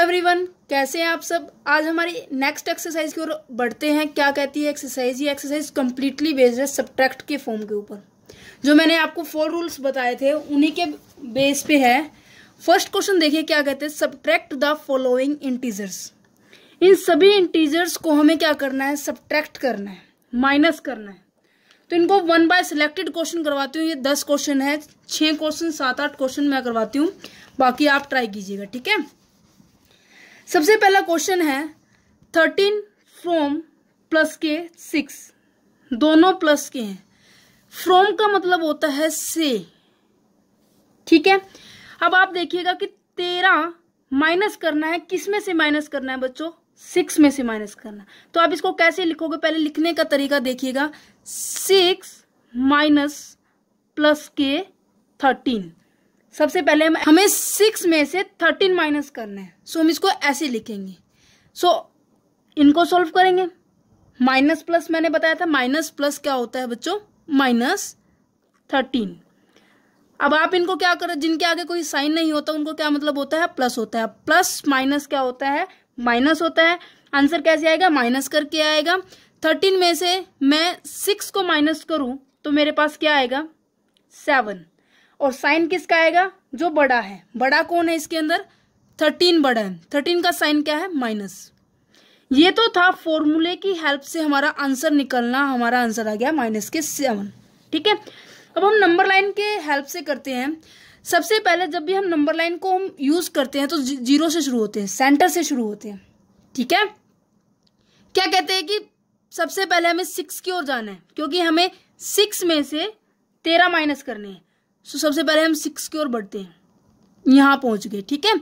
everyone कैसे हैं आप सब आज हमारी नेक्स्ट एक्सरसाइज की ओर बढ़ते हैं क्या कहती है एक्सरसाइज ये एक्सरसाइज कम्प्लीटली बेस्ड है सब्ट्रैक्ट के फॉर्म के ऊपर जो मैंने आपको फोर रूल्स बताए थे उन्हीं के बेस पे है फर्स्ट क्वेश्चन देखिए क्या कहते हैं सब्ट्रैक्ट द फॉलोइंग इंटीजर्स इन सभी इंटीजर्स को हमें क्या करना है सब्ट्रैक्ट करना है माइनस करना है तो इनको वन बाय सिलेक्टेड क्वेश्चन करवाती हूँ ये दस क्वेश्चन है छः क्वेश्चन सात आठ क्वेश्चन मैं करवाती हूँ बाकी आप ट्राई कीजिएगा ठीक है सबसे पहला क्वेश्चन है थर्टीन फ्रोम प्लस के सिक्स दोनों प्लस के हैं फ्रोम का मतलब होता है से ठीक है अब आप देखिएगा कि तेरह माइनस करना है किस में से माइनस करना है बच्चों सिक्स में से माइनस करना तो आप इसको कैसे लिखोगे पहले लिखने का तरीका देखिएगा सिक्स माइनस प्लस के थर्टीन सबसे पहले हम हमें सिक्स में से थर्टीन माइनस करना है सो हम इसको ऐसे लिखेंगे सो so, इनको सॉल्व करेंगे माइनस प्लस मैंने बताया था माइनस प्लस क्या होता है बच्चों माइनस थर्टीन अब आप इनको क्या करो जिनके आगे कोई साइन नहीं होता उनको क्या मतलब होता है प्लस होता है प्लस माइनस क्या होता है माइनस होता है आंसर कैसे आएगा माइनस करके आएगा थर्टीन में से मैं सिक्स को माइनस करूं तो मेरे पास क्या आएगा सेवन और साइन किसका आएगा जो बड़ा है बड़ा कौन है इसके अंदर थर्टीन बड़ा है थर्टीन का साइन क्या है माइनस ये तो था फॉर्मूले की हेल्प से हमारा आंसर निकलना हमारा आंसर आ गया माइनस के सेवन ठीक है अब हम नंबर लाइन के हेल्प से करते हैं सबसे पहले जब भी हम नंबर लाइन को हम यूज करते हैं तो जीरो से शुरू होते हैं सेंटर से शुरू होते हैं ठीक है क्या कहते हैं कि सबसे पहले हमें सिक्स की ओर जाना है क्योंकि हमें सिक्स में से तेरह माइनस करने हैं सो सबसे पहले हम सिक्स की ओर बढ़ते हैं यहां पहुंच गए ठीक है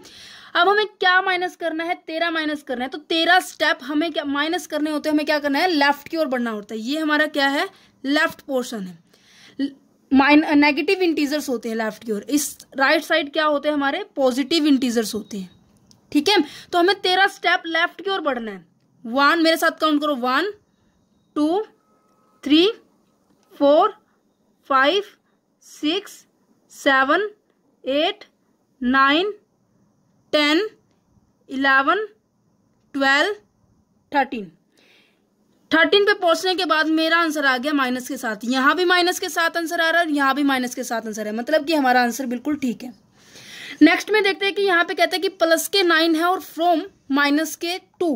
अब हमें क्या माइनस करना है तेरह माइनस करना है तो तेरह स्टेप हमें क्या माइनस करने होते हैं हमें क्या करना है लेफ्ट की ओर बढ़ना होता है ये हमारा क्या है लेफ्ट पोर्शन है माइन नेगेटिव इंटीजर्स होते हैं लेफ्ट की ओर इस राइट साइड क्या होते हैं हमारे पॉजिटिव इंटीजर्स होते हैं ठीक है तो हमें तेरह स्टेप लेफ्ट की ओर बढ़ना है वन मेरे साथ काउंट करो one two three four five six seven eight nine ten eleven twelve thirteen thirteen पे पहुंचने के बाद मेरा आंसर आ गया माइनस के साथ यहाँ भी माइनस के साथ आंसर आ रहा है और यहाँ भी माइनस के साथ आंसर है मतलब कि हमारा आंसर बिल्कुल ठीक है नेक्स्ट में देखते हैं कि यहाँ पे कहते हैं कि प्लस के नाइन है और फ्रॉम माइनस के टू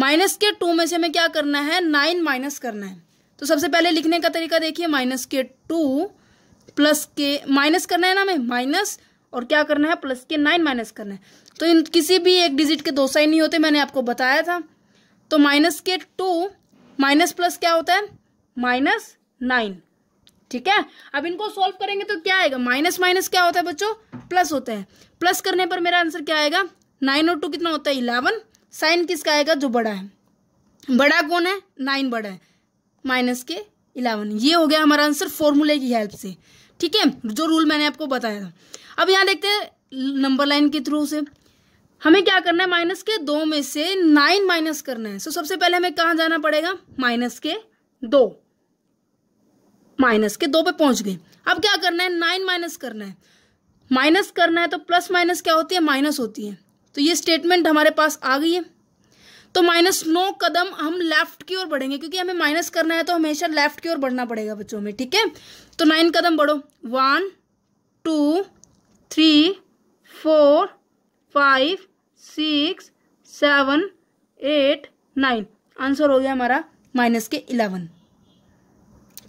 माइनस के टू में से हमें क्या करना है नाइन माइनस करना है तो सबसे पहले लिखने का तरीका देखिए माइनस के टू प्लस के माइनस करना है ना हमें माइनस और क्या करना है प्लस के नाइन माइनस करना है तो इन किसी भी एक डिजिट के दो साइन नहीं होते मैंने आपको बताया था तो माइनस के टू माइनस प्लस क्या होता है माइनस नाइन ठीक है अब इनको सॉल्व करेंगे तो क्या आएगा माइनस माइनस क्या होता है बच्चों प्लस होता है प्लस करने पर मेरा आंसर क्या आएगा नाइन और टू कितना होता है इलेवन साइन किसका आएगा जो बड़ा है बड़ा कौन है नाइन बड़ा है माइनस के इलेवन ये हो गया हमारा आंसर फॉर्मूले की हेल्प से ठीक है जो रूल मैंने आपको बताया था अब यहाँ देखते हैं नंबर लाइन के थ्रू से हमें क्या करना है माइनस के दो में से नाइन माइनस करना है सो so, सबसे पहले हमें कहाँ जाना पड़ेगा माइनस के दो माइनस के दो पे पहुंच गए अब क्या करना है नाइन माइनस करना है माइनस करना है तो प्लस माइनस क्या होती है माइनस होती है तो ये स्टेटमेंट हमारे पास आ गई है तो माइनस नौ कदम हम लेफ्ट की ओर बढ़ेंगे क्योंकि हमें माइनस करना है तो हमेशा लेफ्ट की ओर बढ़ना पड़ेगा बच्चों में ठीक है तो नाइन कदम बढ़ो one two three four five six seven eight nine answer हो गया हमारा माइनस के इलेवन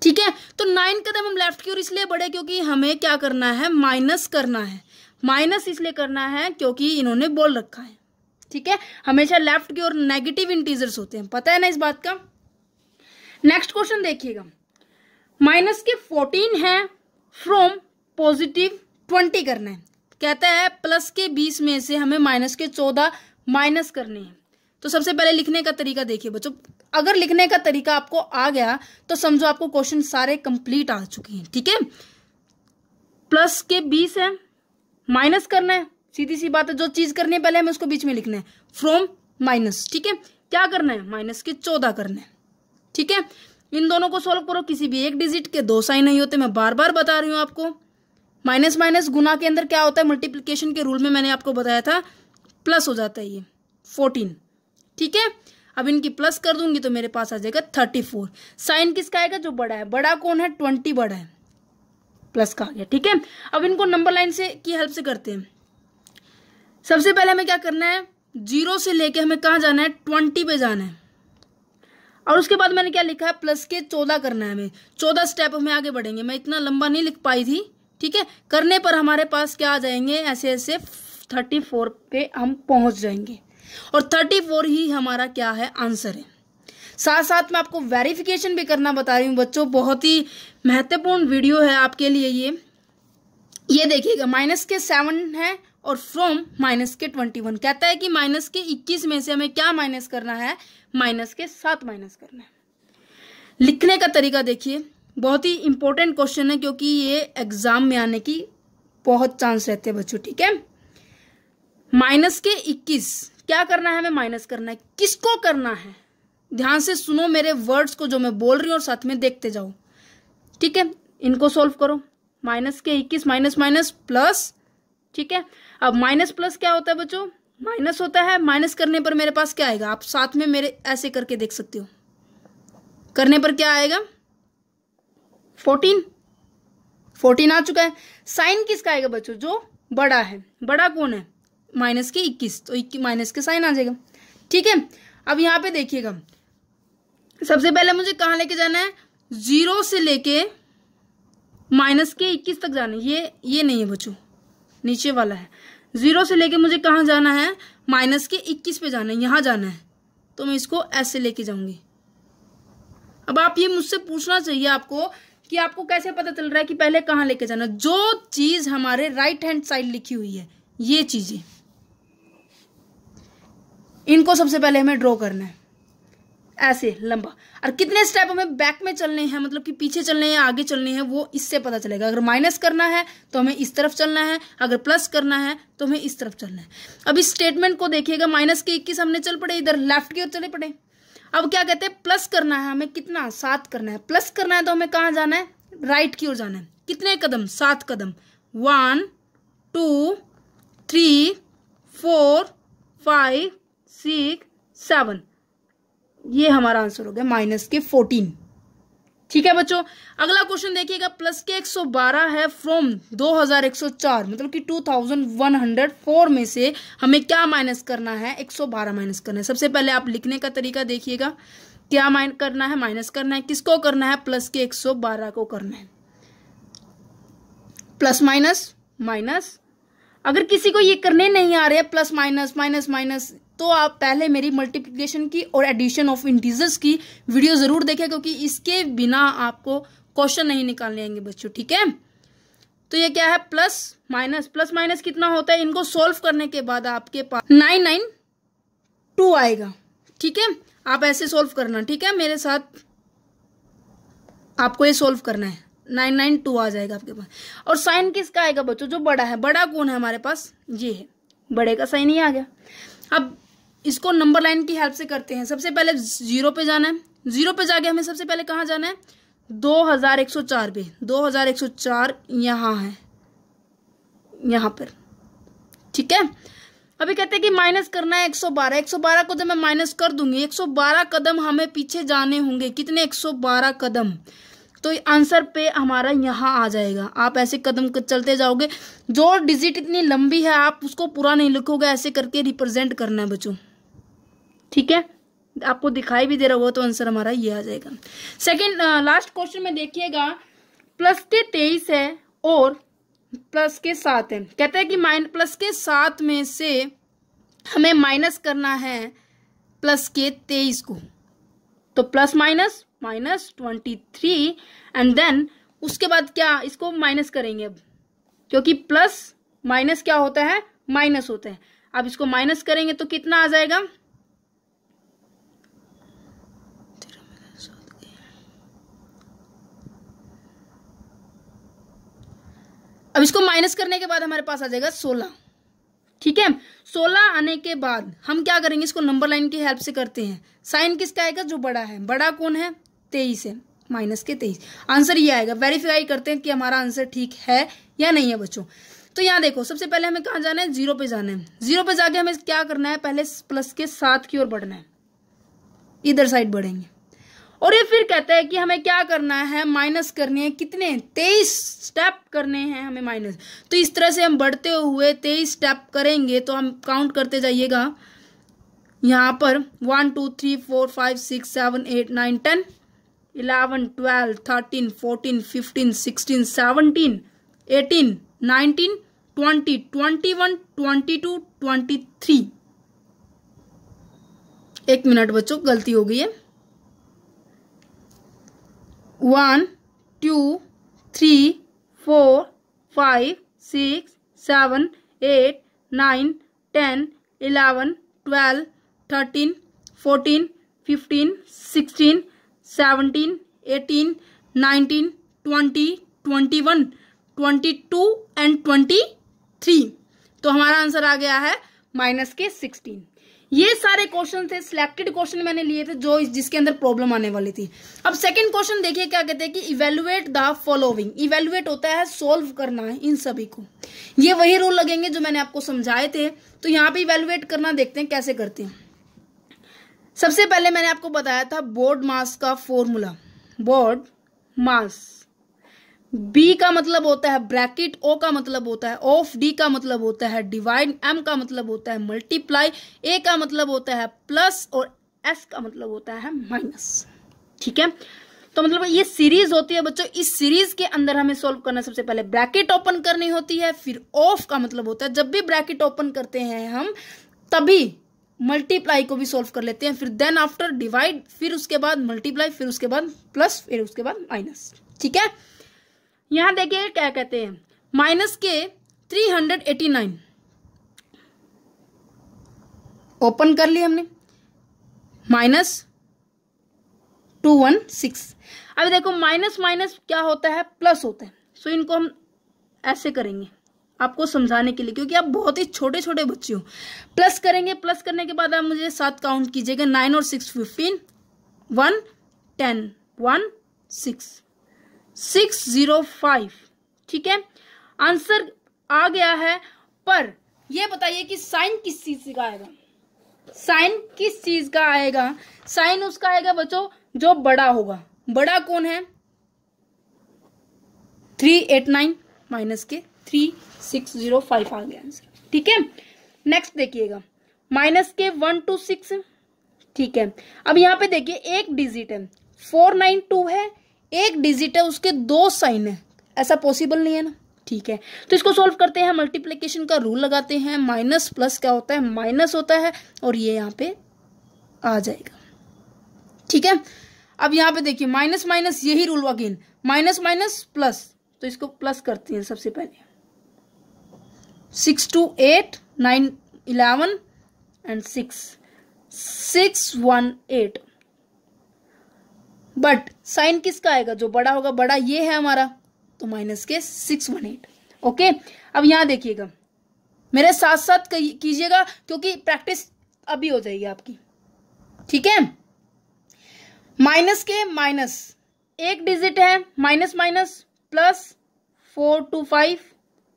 ठीक है तो नाइन कदम हम लेफ्ट की ओर इसलिए बढ़े क्योंकि हमें क्या करना है माइनस करना है माइनस इसलिए करना है क्योंकि इन्होंने बोल रखा है ठीक है हमेशा लेफ्ट की ओर नेगेटिव इंटीजर्स होते हैं पता है ना इस बात का नेक्स्ट क्वेश्चन देखिएगा माइनस के फोर्टीन है फ्रॉम पॉजिटिव ट्वेंटी करना है कहता है प्लस के बीस में से हमें माइनस के चौदह माइनस करने हैं तो सबसे पहले लिखने का तरीका देखिए बच्चों अगर लिखने का तरीका आपको आ गया तो समझो आपको क्वेश्चन सारे कंप्लीट आ चुके हैं ठीक है प्लस के बीस है माइनस करना है सीधी सी बात है जो चीज़ करनी है पहले हमें उसको बीच में लिखना है फ्रॉम माइनस ठीक है क्या करना है माइनस के चौदह करना है ठीक है इन दोनों को सॉल्व करो किसी भी एक डिजिट के दो साइन नहीं होते मैं बार बार बता रही हूं आपको माइनस माइनस गुना के अंदर क्या होता है मल्टीप्लिकेशन के रूल में मैंने आपको बताया था प्लस हो जाता है ये फोर्टीन ठीक है अब इनकी प्लस कर दूंगी तो मेरे पास आ जाएगा थर्टी फोर साइन किसका आएगा जो बड़ा है बड़ा कौन है ट्वेंटी बड़ा है प्लस का आ गया ठीक है अब इनको नंबर लाइन से की हेल्प से करते हैं सबसे पहले हमें क्या करना है जीरो से लेके हमें कहाँ जाना है ट्वेंटी पे जाना है और उसके बाद मैंने क्या लिखा है प्लस के चौदह करना है हमें चौदह स्टेप हमें आगे बढ़ेंगे मैं इतना लंबा नहीं लिख पाई थी ठीक है करने पर हमारे पास क्या आ जाएंगे ऐसे ऐसे थर्टी फोर पे हम पहुंच जाएंगे और थर्टी फोर ही हमारा क्या है आंसर है साथ साथ मैं आपको वेरिफिकेशन भी करना बता रही हूँ बच्चों बहुत ही महत्वपूर्ण वीडियो है आपके लिए ये ये देखिएगा माइनस के सेवन है और फ्रॉम माइनस के ट्वेंटी वन कहता है कि माइनस के इक्कीस में से हमें क्या माइनस करना है माइनस के सात माइनस करना है लिखने का तरीका देखिए बहुत ही इंपॉर्टेंट क्वेश्चन है क्योंकि ये एग्जाम में आने की बहुत चांस रहते हैं बच्चों ठीक है माइनस के इक्कीस क्या करना है हमें माइनस करना है किसको करना है ध्यान से सुनो मेरे वर्ड्स को जो मैं बोल रही हूँ और साथ में देखते जाओ ठीक है इनको सॉल्व करो माइनस के इक्कीस माइनस माइनस प्लस ठीक है अब माइनस प्लस क्या होता है बच्चों माइनस होता है माइनस करने पर मेरे पास क्या आएगा आप साथ में मेरे ऐसे करके देख सकते हो करने पर क्या आएगा फोर्टीन फोर्टीन आ चुका है साइन किसका आएगा बच्चों जो बड़ा है बड़ा कौन है माइनस के इक्कीस तो इक्कीस माइनस के साइन आ जाएगा ठीक है अब यहां पे देखिएगा सबसे पहले मुझे कहा लेके जाना है जीरो से लेके माइनस के इक्कीस तक जाना है ये ये नहीं है बच्चों नीचे वाला है जीरो से लेके मुझे कहाँ जाना है माइनस के इक्कीस पे जाना है यहाँ जाना है तो मैं इसको ऐसे लेके जाऊंगी अब आप ये मुझसे पूछना चाहिए आपको कि आपको कैसे पता चल रहा है कि पहले कहाँ लेके जाना जो चीज हमारे राइट हैंड साइड लिखी हुई है ये चीजें इनको सबसे पहले हमें ड्रॉ करना है ऐसे लंबा और कितने स्टेप हमें बैक में चलने हैं मतलब कि पीछे चलने हैं आगे चलने हैं वो इससे पता चलेगा अगर माइनस करना है तो हमें इस तरफ चलना है अगर प्लस करना है तो हमें इस तरफ चलना है अब इस स्टेटमेंट को देखिएगा माइनस के इक्कीस हमने चल पड़े इधर लेफ्ट की ओर चले पड़े अब क्या कहते हैं प्लस करना है हमें कितना सात करना है प्लस करना है तो हमें कहाँ जाना है राइट की ओर जाना है कितने कदम सात कदम one two three four five six seven ये हमारा आंसर हो गया माइनस के फोर्टीन ठीक है बच्चों अगला क्वेश्चन देखिएगा प्लस के 112 है फ्रॉम 2104 मतलब कि 2104 में से हमें क्या माइनस करना है 112 माइनस करना है सबसे पहले आप लिखने का तरीका देखिएगा क्या माइन करना है माइनस करना है किसको करना है प्लस के 112 को करना है प्लस माइनस माइनस अगर किसी को ये करने नहीं आ रहे प्लस माइनस माइनस माइनस तो आप पहले मेरी मल्टीप्लिकेशन की और एडिशन ऑफ इंटीजर्स की वीडियो ज़रूर देखें क्योंकि इसके बिना आपको क्वेश्चन नहीं निकालने आएंगे बच्चों ठीक है तो ये क्या है प्लस माइनस प्लस माइनस कितना होता है इनको सॉल्व करने के बाद आपके पास नाइन नाइन टू आएगा ठीक है आप ऐसे सॉल्व करना ठीक है मेरे साथ आपको ये सॉल्व करना है नाइन नाइन टू आ जाएगा आपके पास और साइन किसका आएगा बच्चों जो बड़ा है बड़ा कौन है हमारे पास ये है बड़े का साइन ही आ गया अब इसको नंबर लाइन की हेल्प से करते हैं सबसे पहले जीरो पे जाना है जीरो पे जाके हमें सबसे पहले कहाँ जाना है दो हजार एक सौ चार पे दो हजार एक सौ चार यहाँ है यहाँ पर ठीक है अभी कहते हैं कि माइनस करना है 112 112 को जब मैं माइनस कर दूंगी 112 कदम हमें पीछे जाने होंगे कितने 112 कदम तो आंसर पे हमारा यहाँ आ जाएगा आप ऐसे कदम चलते जाओगे जो डिजिट इतनी लंबी है आप उसको पूरा नहीं लिखोगे ऐसे करके रिप्रेजेंट करना है बच्चों ठीक है आपको दिखाई भी दे रहा होगा तो आंसर हमारा ये आ जाएगा सेकेंड लास्ट क्वेश्चन में देखिएगा प्लस के तेईस है और प्लस के सात है कहते हैं कि माइन प्लस के सात में से हमें माइनस करना है प्लस के तेईस को तो plus minus minus twenty three and then उसके बाद क्या इसको माइनस करेंगे अब क्योंकि प्लस माइनस क्या होता है माइनस होते हैं अब इसको माइनस करेंगे तो कितना आ जाएगा अब इसको माइनस करने के बाद हमारे पास आ जाएगा सोलह ठीक है सोलह आने के बाद हम क्या करेंगे इसको नंबर लाइन की हेल्प से करते हैं साइन किसका आएगा जो बड़ा है बड़ा कौन है तेईस है माइनस के तेईस आंसर ये आएगा वेरीफाई करते हैं कि हमारा आंसर ठीक है या नहीं है बच्चों तो यहाँ देखो सबसे पहले हमें कहाँ जाना है जीरो पे जाना है जीरो पे जाके हमें क्या करना है पहले प्लस के साथ की ओर बढ़ना है इधर साइड बढ़ेंगे और ये फिर कहता है कि हमें क्या करना है माइनस करने हैं कितने तेईस स्टेप करने हैं हमें माइनस तो इस तरह से हम बढ़ते हुए तेईस स्टेप करेंगे तो हम काउंट करते जाइएगा यहाँ पर one two three four five six seven eight nine ten eleven twelve thirteen fourteen fifteen sixteen seventeen eighteen nineteen twenty twenty one twenty two twenty three एक मिनट बच्चों गलती हो गई है one two three four five six seven eight nine ten eleven twelve thirteen fourteen fifteen sixteen seventeen eighteen nineteen twenty twenty one twenty two and twenty three तो हमारा answer आ गया है माइनस के सिक्सटीन ये सारे क्वेश्चन थे selected question मैंने लिए थे जो जिसके अंदर प्रॉब्लम आने वाली थी अब सेकंड क्वेश्चन देखिए क्या कहते हैं कि इवेलुएट द फॉलोइंग इवेलुएट होता है सॉल्व करना है इन सभी को ये वही रूल लगेंगे जो मैंने आपको समझाए थे तो यहाँ पे इवेलुएट करना देखते हैं कैसे करते हैं सबसे पहले मैंने आपको बताया था बोर्ड मास का फॉर्मूला बोर्ड मास बी का मतलब होता है ब्रैकेट ओ का मतलब होता है ऑफ डी का मतलब होता है डिवाइड एम का मतलब होता है मल्टीप्लाई ए का मतलब होता है प्लस और एस का मतलब होता है माइनस ठीक है तो मतलब ये सीरीज होती है बच्चों इस सीरीज के अंदर हमें सॉल्व करना सबसे पहले ब्रैकेट ओपन करनी होती है फिर ऑफ का मतलब होता है जब भी ब्रैकेट ओपन करते हैं हम तभी मल्टीप्लाई को भी सोल्व कर लेते हैं फिर देन आफ्टर डिवाइड फिर उसके बाद मल्टीप्लाई फिर उसके बाद प्लस फिर उसके बाद माइनस ठीक है यहां देखिए क्या कहते हैं माइनस के three hundred eighty nine open कर लिए हमने माइनस टू वन सिक्स अब देखो माइनस माइनस क्या होता है प्लस होता है सो so, इनको हम ऐसे करेंगे आपको समझाने के लिए क्योंकि आप बहुत ही छोटे छोटे बच्चे हो प्लस करेंगे प्लस करने के बाद आप मुझे सात काउंट कीजिएगा नाइन और six fifteen one ten one six six zero five ठीक है आंसर आ गया है पर यह बताइए कि साइन किस चीज का आएगा साइन किस चीज का आएगा साइन उसका आएगा बच्चों जो बड़ा होगा बड़ा कौन है थ्री एट नाइन माइनस के थ्री सिक्स जीरो फाइव आ गया आंसर ठीक है नेक्स्ट देखिएगा माइनस के वन टू सिक्स ठीक है अब यहाँ पे देखिए एक डिजिट है फोर नाइन टू है एक डिजिट है उसके दो साइन है ऐसा पॉसिबल नहीं है ना ठीक है तो इसको सॉल्व करते हैं मल्टीप्लीकेशन का रूल लगाते हैं माइनस प्लस क्या होता है माइनस होता है और ये यहाँ पे आ जाएगा ठीक है अब यहाँ पे देखिए माइनस माइनस यही rule again minus minus plus तो इसको प्लस करती हैं सबसे पहले six two eight nine eleven and six six one eight but sign किसका आएगा जो बड़ा होगा बड़ा ये है हमारा तो माइनस के सिक्स वन एट ओके अब यहां देखिएगा मेरे साथ साथ कीजिएगा क्योंकि प्रैक्टिस अभी हो जाएगी आपकी ठीक है माइनस के माइनस एक डिजिट है minus minus plus four two five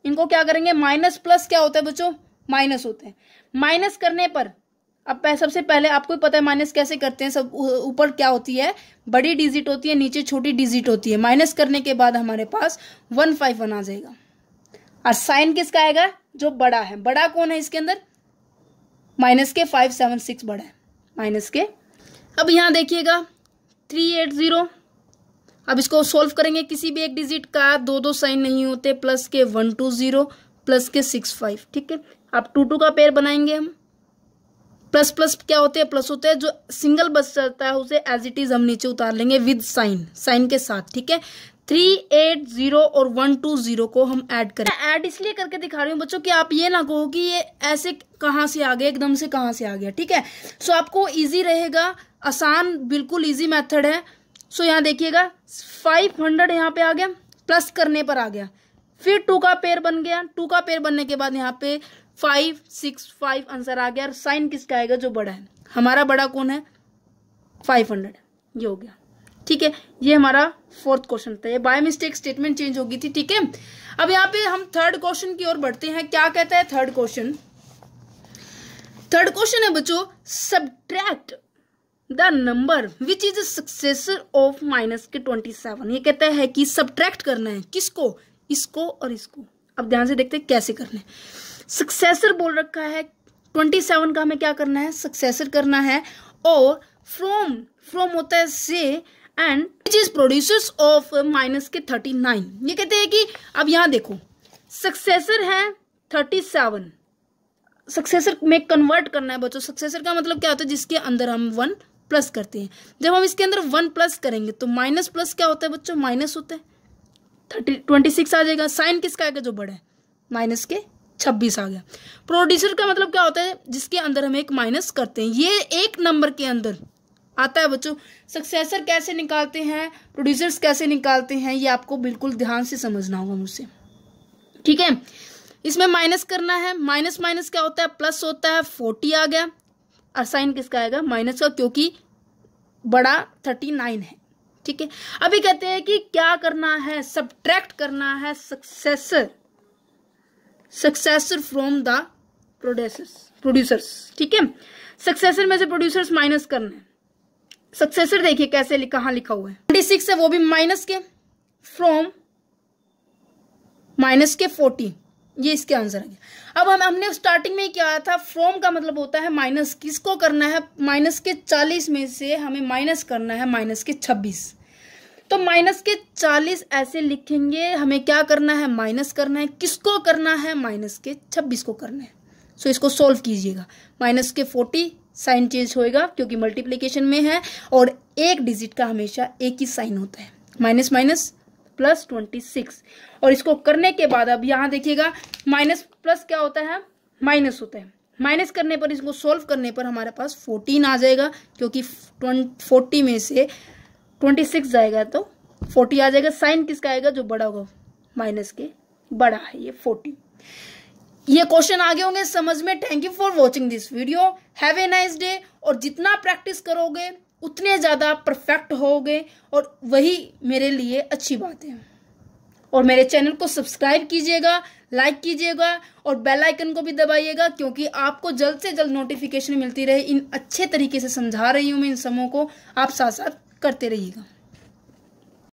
इनको क्या करेंगे माइनस प्लस क्या होता है बच्चों माइनस होते हैं माइनस करने पर अब सबसे पहले आपको पता है माइनस कैसे करते हैं सब ऊपर क्या होती है बड़ी डिजिट होती है नीचे छोटी डिजिट होती है माइनस करने के बाद हमारे पास वन फाइव वन आ जाएगा और साइन किसका आएगा जो बड़ा है बड़ा कौन है इसके अंदर माइनस के फाइव सेवन सिक्स बड़ा है माइनस के अब यहां देखिएगा थ्री एट ज़ीरो अब इसको सोल्व करेंगे किसी भी एक डिजिट का दो दो साइन नहीं होते प्लस के वन टू जीरो प्लस के सिक्स फाइव ठीक है अब टू टू का पेयर बनाएंगे हम प्लस प्लस क्या होते हैं प्लस होते हैं जो सिंगल बस चलता है उसे एज इट इज हम नीचे उतार लेंगे विद साइन साइन के साथ ठीक है थ्री एट जीरो और वन टू जीरो को हम ऐड करें ऐड इसलिए करके दिखा रही हूँ बच्चों कि आप ये ना कहो कि ये ऐसे कहाँ से आ गया एकदम से कहाँ से आ गया ठीक है सो आपको इजी रहेगा आसान बिल्कुल इजी मेथड है सो यहाँ देखिएगा फाइव हंड्रेड यहाँ पे आ गया प्लस करने पर आ गया फिर टू का पेयर बन गया टू का पेयर बनने के बाद यहाँ पे फाइव सिक्स फाइव आंसर आ गया और साइन किसका आएगा जो बड़ा है हमारा बड़ा कौन है फाइव हंड्रेड ये हो गया ठीक है ये हमारा फोर्थ क्वेश्चन था ये बाय मिस्टेक स्टेटमेंट चेंज होगी थी ठीक है अब यहाँ पे हम थर्ड क्वेश्चन की ओर बढ़ते हैं क्या कहता है थर्ड क्वेश्चन थर्ड क्वेश्चन है बच्चों subtract the number which is successor of minus के ट्वेंटी सेवन ये कहता है कि सब्ट्रैक्ट करना है किसको इसको और इसको अब ध्यान से देखते हैं कैसे करना है सक्सेसर बोल रखा है ट्वेंटी सेवन का हमें क्या करना है सक्सेसर करना है और फ्रॉम फ्रॉम होता है से and which is producers of minus के थर्टी नाइन ये कहते हैं कि अब यहाँ देखो सक्सेसर है थर्टी सेवन सक्सेसर में कन्वर्ट करना है बच्चों सक्सेसर का मतलब क्या होता है जिसके अंदर हम वन प्लस करते हैं जब हम इसके अंदर वन प्लस करेंगे तो माइनस प्लस क्या होता है बच्चों माइनस होता है थर्टी ट्वेंटी सिक्स आ जाएगा साइन किसका आएगा जो बड़ा है माइनस के छब्बीस आ गया प्रोड्यूसर का मतलब क्या होता है जिसके अंदर हम एक माइनस करते हैं ये एक नंबर के अंदर आता है बच्चों सक्सेसर कैसे निकालते हैं प्रोड्यूसर्स कैसे निकालते हैं ये आपको बिल्कुल ध्यान से समझना होगा मुझसे ठीक है इसमें माइनस करना है माइनस माइनस क्या होता है प्लस होता है फोर्टी आ गया और साइन किसका आएगा माइनस का क्योंकि बड़ा थर्टी नाइन है ठीक है अभी कहते हैं कि क्या करना है सब्ट्रैक्ट करना है successor successor from the producers producers ठीक है सक्सेसर में से प्रोड्यूसर्स माइनस करना है सक्सेसर देखिए कैसे कहा लिखा हुआ है ट्वेंटी सिक्स है वो भी माइनस के फ्रॉम माइनस के फोर्टीन ये इसके आंसर गया अब हम हमने स्टार्टिंग में क्या आया था फ्रॉम का मतलब होता है माइनस किसको करना है माइनस के चालीस में से हमें माइनस करना है माइनस के छब्बीस तो माइनस के चालीस ऐसे लिखेंगे हमें क्या करना है माइनस करना है किसको करना है माइनस के छब्बीस को करना है सो इसको सॉल्व कीजिएगा माइनस के फोर्टी साइन चेंज होएगा क्योंकि मल्टीप्लीकेशन में है और एक डिजिट का हमेशा एक ही साइन होता है minus minus plus twenty six और इसको करने के बाद अब यहाँ देखिएगा माइनस प्लस क्या होता है माइनस होता है माइनस करने पर इसको सॉल्व करने पर हमारे पास फोर्टीन आ जाएगा क्योंकि फोर्टी में से ट्वेंटी सिक्स जाएगा तो फोर्टी आ जाएगा साइन किसका आएगा जो बड़ा होगा माइनस के बड़ा है ये फोर्टी ये क्वेश्चन आगे होंगे समझ में thank you for watching this video have a nice day और जितना प्रैक्टिस करोगे उतने ज़्यादा परफेक्ट होगे और वही मेरे लिए अच्छी बात है और मेरे चैनल को सब्सक्राइब कीजिएगा लाइक कीजिएगा और बेल आइकन को भी दबाइएगा क्योंकि आपको जल्द से जल्द नोटिफिकेशन मिलती रहे इन अच्छे तरीके से समझा रही हूँ मैं इन समों को आप साथ साथ करते रहिएगा